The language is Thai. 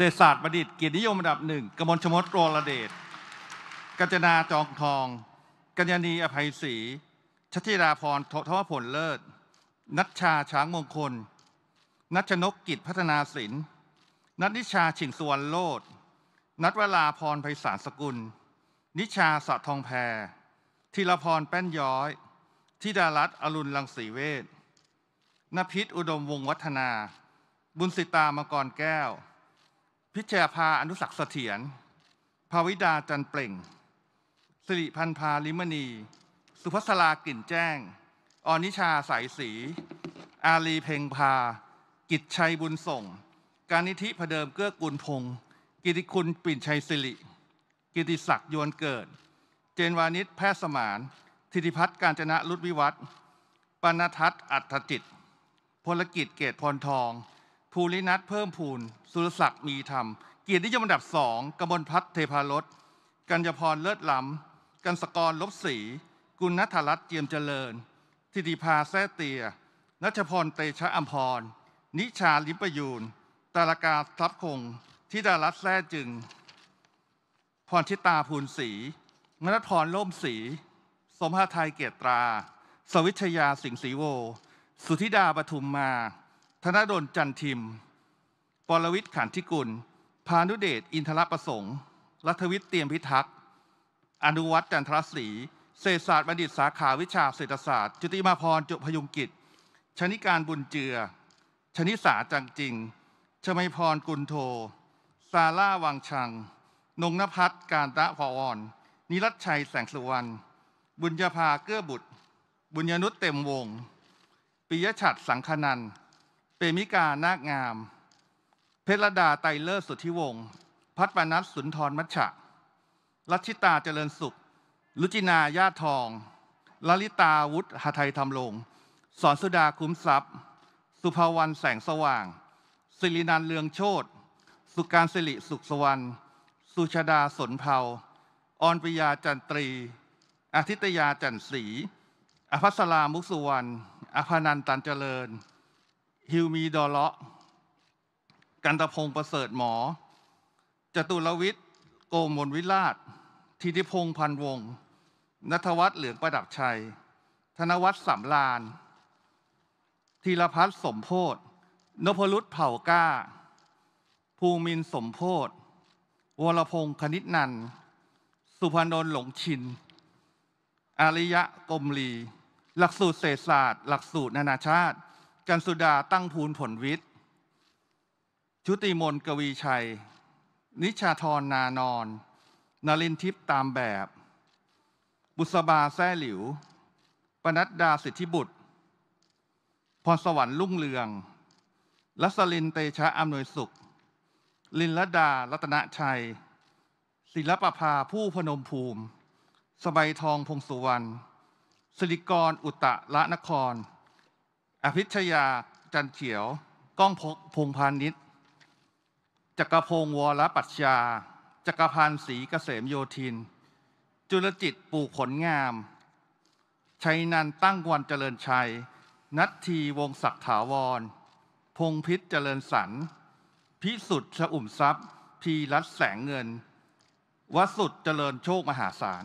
เศรษฐศาสตร์บัณดิต์เกียรตินิยมอันดับหนึ่งกมลชมดโรลเดชกัญจนาจองทอง กัญญาณีอภัยศรีชัชิราพรทวผลเลิศนัชชาช้างมงคลนัชนกกิจพัฒนาศิลป์นัทนิชาฉิงสวนโลดนัทวราพรไพศาลสกุล นิชาสะทองแพรธีรพรแป้นย้อยธิดารัตน์อรุณลังสีเวชนพิษอุดมวงวัฒนา บุญสิตามังกรแก้วพิชยาภาอนุสักเสถียร ภาวิดาจันเปล่งสิริพันธาลิมณี สุภัสลากลิ่นแจ้งอนิชาสายสี อาลีเพ่งพา กิจชัยบุญส่ง การนิธิพเดิมเกื้อกูลพงศ์กิติคุณปิ่นชัยสิริ กิติศักดิ์ยวนเกิด เจนวานิชแพทย์สมานธิติพัฒน์การจนะรุดวิวัฒน์ปนทัศน์อัตจิต พลกิจเกตพรทองภูรินัทเพิ่มพูน สุรศักดิ์มีธรรม เกียรตินิยมอันดับสองกมลพัฒน์เทพารสกัญญพรเลิศล้ำกันสกรลบศรีกุณนัทรัตน์เจียมเจริญ ทิติภาแซ่เตียนัชพรเตชะอัมพร นิชาลิปยูนตาลกาทรัพย์คงธิดารัตน์แซ่จึง พรชิตาภูนศรีมนัทพรล่มศรีสมภาไทยเกียรตราสวิชยาสิงห์ศรีโว สุธิดาปทุมมาธนดลจันทิม ปรวิทย์ขันธิกุล พานุเดชอินทรประสงค์ รัฐวิทย์เตียมพิทักษ์อนุวัฒน์จันทรศรีเศรษฐศาสตร์บัณฑิตสาขาวิชาเศรษฐศาสตร์ จุติมาพรจุพยุงกิจชนิการบุญเจือ ชนิสาจังจริงชมัยพรกุลโทซาล่าวังชัง นงนภัสการตะพออน นิรัตชัยแสงสุวรรณ บุญญาภาเกื้อบุตร บุญญนุษเต็มวง ปิยชัดสังคนันเปมิกานาคงาม เพชรดาไตเลอร์ สุทธิวงศ์ พัฒนัทสุนทรมัชชะรัชิตา เจริญสุข ลุจินา ญาทอง ลลิตาวุฒิหทัยธรรมลง สอนสุดา คุ้มทรัพย์ สุภาวันแสงสว่าง สิรินันเลืองโชตสุการสิริ สุขสวรรค์ สุชาดา สนเผาออนปิยา จันตรี อาทิตยา จันศรี อภัสรามุกสุวรรณ อภานันตัน เจริญฮิวมีดอเลาะ กันตพงศ์ประเสริฐหมอ จตุรวิทย์โกมลวิราช ทิติพงศ์พันวงนัทวัฒน์เหลืองประดับชัย ธนวัฒน์สำลานธีรพัฒน์สมโพธนพรุษเผ่าก้า ภูมินสมโพธวรพงศ์คณิตนันสุพนนท์หลงชินอาริยะกมลี หลักสูตรเศรษฐศาสตร์หลักสูตรนานาชาติจันสุดาตั้งภูลผลวิทย์ ชุติมนกวีชัย นิชาธรนานอนนลินทิพตามแบบ บุษบาแซ่หลิวปนัดดาสิทธิบุตร พรสวรรค์ลุ่งเรือง ลัสลินเตชะอำนวยสุข ลินละดารัตนชัย ศิลปภาผู้พนมภูมิสบายทองพงสุวรรณสิริกรอุตตะละนครอภิชยาจันเขียว ก้องพพงพาณิชย์จักรพงศ์วรปัชชาจักรพันธ์ศรีเกษมโยธิน จุลจิตปู่ผลงามชัยนันตั้งวันเจริญชัย นัททีวงศักถาวรพงพิษเจริญสรรพิสุทธิ์ชอุ่มทรัพย์ พีรัตแสงเงินวสุดเจริญโชคมหาศาล